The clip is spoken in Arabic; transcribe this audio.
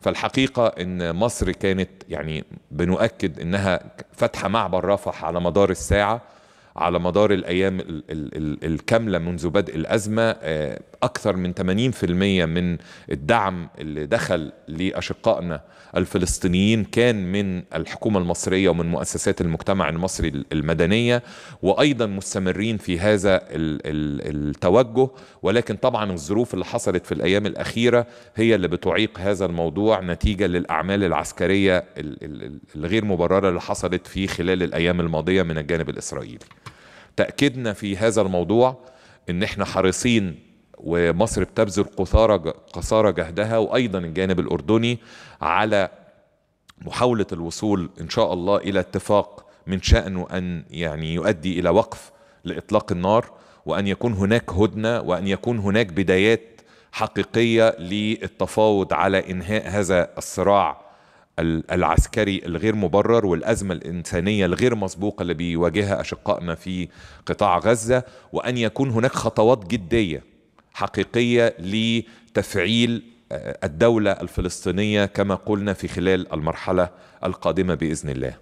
فالحقيقة ان مصر كانت يعني بنؤكد انها فتحة معبر رفح على مدار الساعة على مدار الأيام ال ال ال الكاملة منذ بدء الأزمة آه، أكثر من 80% من الدعم اللي دخل لأشقائنا الفلسطينيين كان من الحكومة المصرية ومن مؤسسات المجتمع المصري المدنية وأيضا مستمرين في هذا التوجه ولكن طبعا الظروف اللي حصلت في الأيام الأخيرة هي اللي بتعيق هذا الموضوع نتيجة للأعمال العسكرية الغير مبررة اللي حصلت في خلال الأيام الماضية من الجانب الإسرائيلي تأكيدنا في هذا الموضوع ان احنا حريصين ومصر بتبذل قصارى قصارى جهدها وايضا الجانب الاردني على محاوله الوصول ان شاء الله الى اتفاق من شانه ان يعني يؤدي الى وقف لاطلاق النار وان يكون هناك هدنه وان يكون هناك بدايات حقيقيه للتفاوض على انهاء هذا الصراع العسكري الغير مبرر والأزمة الإنسانية الغير مسبوقة اللي بيواجهها أشقائنا في قطاع غزة وأن يكون هناك خطوات جدية حقيقية لتفعيل آه، الدولة الفلسطينية كما قلنا في خلال المرحلة القادمة بإذن الله